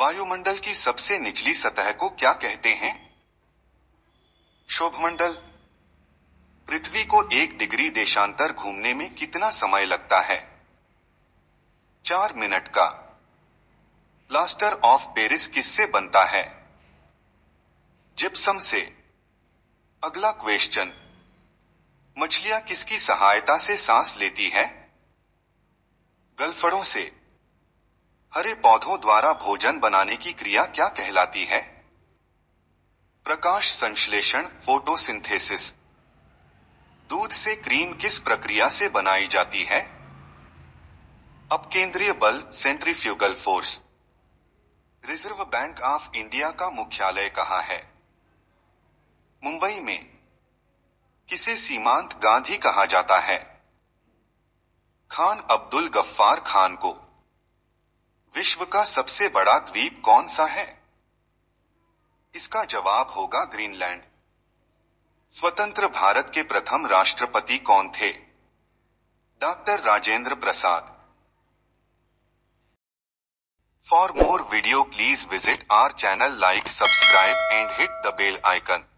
वायुमंडल की सबसे निचली सतह को क्या कहते हैं शोभमंडल पृथ्वी को एक डिग्री देशांतर घूमने में कितना समय लगता है चार मिनट का प्लास्टर ऑफ पेरिस किससे बनता है जिप्सम से अगला क्वेश्चन मछलियां किसकी सहायता से सांस लेती है गलफड़ों से हरे पौधों द्वारा भोजन बनाने की क्रिया क्या कहलाती है प्रकाश संश्लेषण फोटोसिंथेसिस दूध से क्रीम किस प्रक्रिया से बनाई जाती है अपकेंद्रीय बल centrifugal force Reserve Bank of India का मुख्यालय कहा है मुंबई में किसे सीमांत गांधी कहा जाता है खान अब्दुल गफ्फार खान को विश्व का सबसे बड़ा द्वीप कौन सा है इसका जवाब होगा ग्रीनलैंड स्वतंत्र भारत के प्रथम राष्ट्रपति कौन थे doctor Rajendra Prasad for more video please visit our channel like subscribe and hit the bell icon